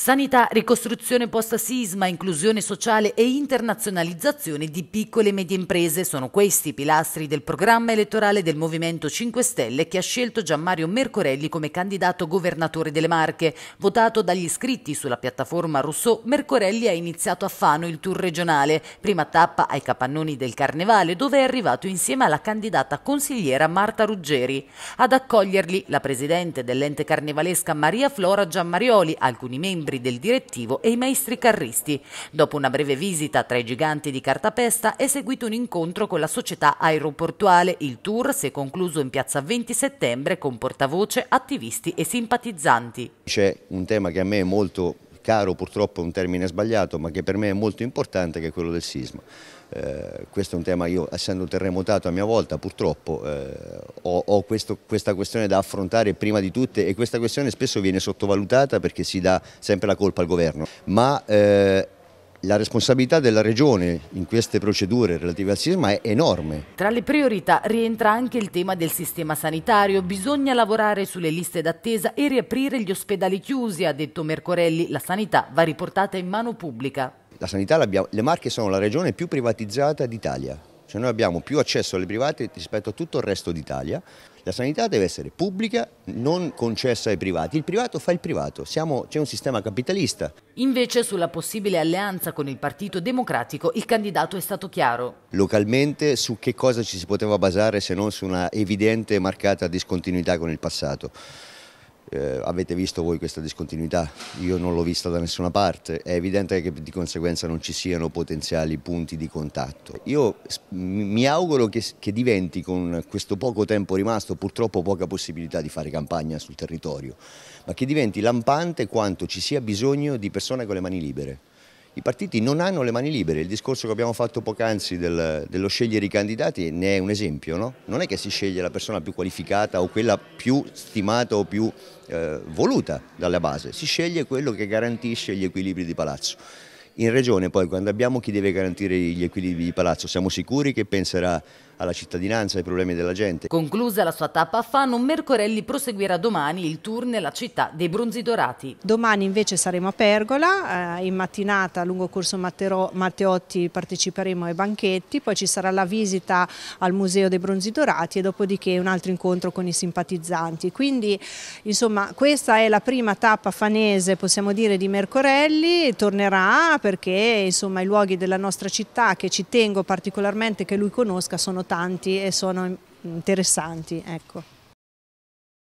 Sanità, ricostruzione post-sisma, inclusione sociale e internazionalizzazione di piccole e medie imprese sono questi i pilastri del programma elettorale del Movimento 5 Stelle che ha scelto Gianmario Mercorelli come candidato governatore delle Marche. Votato dagli iscritti sulla piattaforma Rousseau, Mercorelli ha iniziato a Fano il tour regionale, prima tappa ai capannoni del Carnevale dove è arrivato insieme alla candidata consigliera Marta Ruggeri. Ad accoglierli la presidente dell'ente carnevalesca Maria Flora Giammarioli, alcuni membri membri del direttivo e i maestri carristi. Dopo una breve visita tra i giganti di cartapesta è seguito un incontro con la società aeroportuale. Il tour si è concluso in piazza 20 settembre con portavoce, attivisti e simpatizzanti. C'è un tema che a me è molto caro purtroppo è un termine sbagliato, ma che per me è molto importante, che è quello del sisma. Eh, questo è un tema, io essendo terremotato a mia volta purtroppo eh, ho, ho questo, questa questione da affrontare prima di tutte e questa questione spesso viene sottovalutata perché si dà sempre la colpa al governo, ma eh, la responsabilità della Regione in queste procedure relative al sisma è enorme. Tra le priorità rientra anche il tema del sistema sanitario. Bisogna lavorare sulle liste d'attesa e riaprire gli ospedali chiusi, ha detto Mercorelli. La sanità va riportata in mano pubblica. La sanità, le Marche sono la regione più privatizzata d'Italia. Cioè noi abbiamo più accesso alle private rispetto a tutto il resto d'Italia. La sanità deve essere pubblica, non concessa ai privati. Il privato fa il privato, c'è un sistema capitalista. Invece sulla possibile alleanza con il Partito Democratico il candidato è stato chiaro. Localmente su che cosa ci si poteva basare se non su una evidente e marcata discontinuità con il passato? eh, avete visto voi questa discontinuità, io non l'ho vista da nessuna parte, è evidente che di conseguenza non ci siano potenziali punti di contatto. Io mi auguro che, che diventi con questo poco tempo rimasto, purtroppo poca possibilità di fare campagna sul territorio, ma che diventi lampante quanto ci sia bisogno di persone con le mani libere i partiti non hanno le mani libere. Il discorso che abbiamo fatto poc'anzi del, dello scegliere i candidati ne è un esempio. No? Non è che si sceglie la persona più qualificata o quella più stimata o più eh, voluta dalla base, si sceglie quello che garantisce gli equilibri di palazzo. In regione poi quando abbiamo chi deve garantire gli equilibri di palazzo siamo sicuri che penserà alla cittadinanza, ai problemi della gente. Conclusa la sua tappa a Fano, Mercorelli proseguirà domani il tour nella città dei Bronzi Dorati. Domani invece saremo a Pergola, eh, in mattinata lungo corso Mattero, Matteotti parteciperemo ai banchetti, poi ci sarà la visita al Museo dei Bronzi Dorati e dopodiché un altro incontro con i simpatizzanti. Quindi insomma questa è la prima tappa fanese possiamo dire di Mercorelli, tornerà perché insomma i luoghi della nostra città che ci tengo particolarmente che lui conosca sono tanti e sono interessanti. Ecco.